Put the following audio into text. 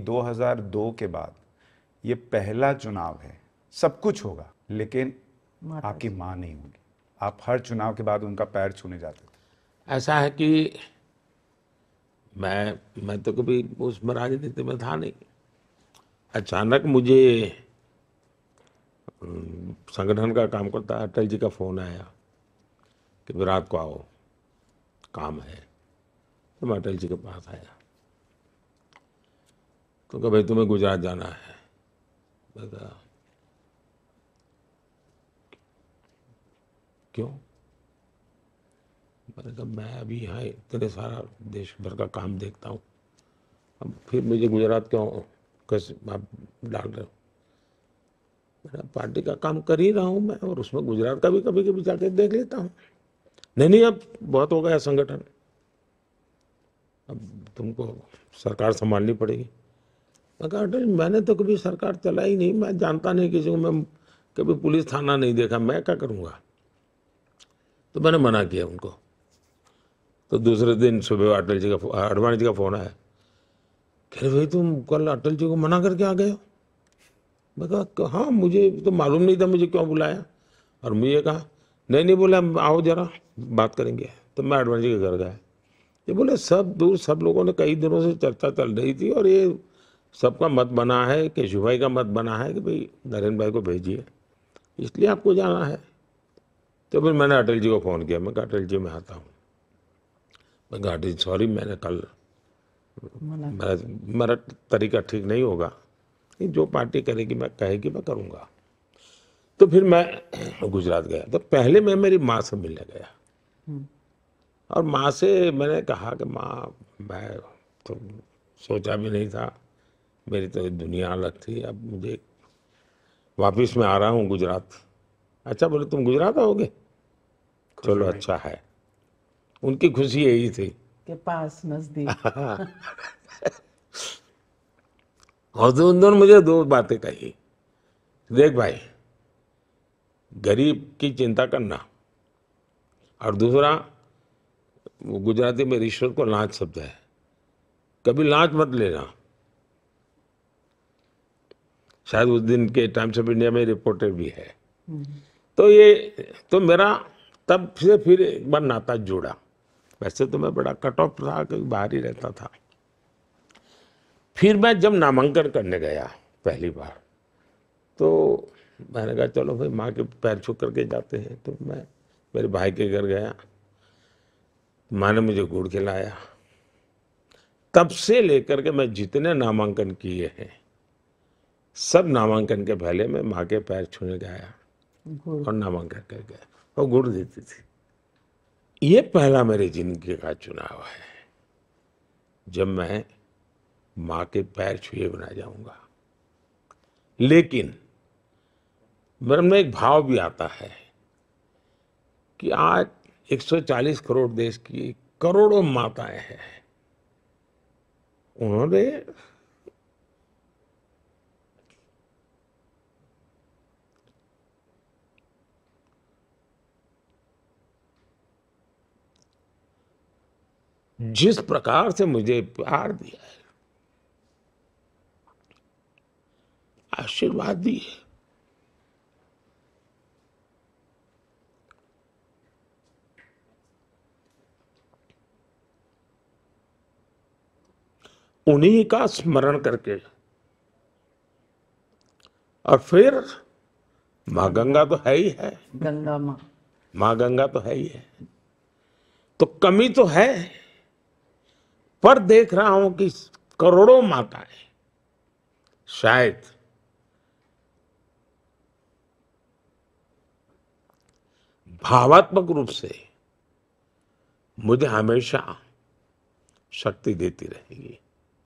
2002 के बाद ये पहला चुनाव है सब कुछ होगा लेकिन आपकी माँ नहीं होगी आप हर चुनाव के बाद उनका पैर छूने जाते थे ऐसा है कि मैं मैं तो कभी उसमें राजनीति में था नहीं अचानक मुझे संगठन का काम करता अटल जी का फ़ोन आया कि विराट को आओ काम है तो मैं अटल जी के पास आया तो कहा भाई तुम्हें गुजरात जाना है क्यों मैंने कहा मैं अभी यहाँ इतने सारा देश भर का काम देखता हूँ अब फिर मुझे गुजरात क्यों कैसे आप डाल रहे हो मैं पार्टी का काम कर ही रहा हूँ मैं और उसमें गुजरात का भी कभी कभी जाके देख लेता हूँ नहीं नहीं अब बहुत हो गया संगठन अब तुमको सरकार संभालनी पड़ेगी मैं कहा अटल मैंने तो कभी सरकार चलाई नहीं मैं जानता नहीं किसी को मैं कभी पुलिस थाना नहीं देखा मैं क्या करूँगा तो मैंने मना किया उनको तो दूसरे दिन सुबह अटल जी का अडवाणी जी का फ़ोन आया कह रहे भाई तुम कल अटल जी को मना करके आ गए हो मैं कहा हाँ मुझे तो मालूम नहीं था मुझे क्यों बुलाया और मुझे कहा नहीं नहीं बोला आओ जरा बात करेंगे तो मैं अडवाणी जी के घर गया ये बोले सब दूर सब लोगों ने कई दिनों से चर्चा चल रही थी और ये सबका मत बना है कि शिवाई का मत बना है कि भाई नरेंद्र भाई को भेजिए इसलिए आपको जाना है तो फिर मैंने अटल जी को फ़ोन किया मैं कहा अटल जी मैं आता हूँ मैं कहा अटल सॉरी मैंने कल मेरा मेरा तरीका ठीक नहीं होगा जो पार्टी करेगी मैं कहेगी मैं करूँगा तो फिर मैं गुजरात गया तो पहले मैं मेरी माँ से मिलने गया हम्म। और माँ से मैंने कहा कि माँ मैं तो सोचा भी नहीं था मेरी तो दुनिया अलग थी अब मुझे वापस मैं आ रहा हूँ गुजरात अच्छा बोले तुम गुजरात आओगे चलो अच्छा है उनकी खुशी यही थी के पास नजदीक और तो उन्होंने मुझे दो बातें कही देख भाई गरीब की चिंता करना और दूसरा गुजराती में रिश्वत को लाच शब्द है कभी लाच मत लेना शायद उस दिन के टाइम्स ऑफ इंडिया में रिपोर्टर भी है हम्म। तो ये तो मेरा तब से फिर एक बार नाता जुड़ा वैसे तो मैं बड़ा कट ऑफ था क्योंकि बाहर ही रहता था फिर मैं जब नामांकन करने गया पहली बार तो मैंने कहा चलो भाई माँ के पैर छू करके जाते हैं तो मैं मेरे भाई के घर गया माँ ने मुझे गुड़ खिलाया तब से लेकर के मैं जितने नामांकन किए हैं सब नामांकन के पहले मैं माँ के पैर छूने गया और नामांकन कर गया और गुड़ देती थी ये पहला मेरी जिंदगी का चुनाव है जब मैं माँ के पैर छुए बना जाऊंगा लेकिन मन में एक भाव भी आता है कि आज 140 करोड़ देश की करोड़ों माताएं हैं उन्होंने जिस प्रकार से मुझे प्यार दिया है आशीर्वाद दिए उन्हीं का स्मरण करके और फिर माँ गंगा तो है ही है गंगा माँ माँ गंगा तो है ही है तो कमी तो है पर देख रहा हूं कि करोड़ों माताएं शायद भावात्मक रूप से मुझे हमेशा शक्ति देती रहेगी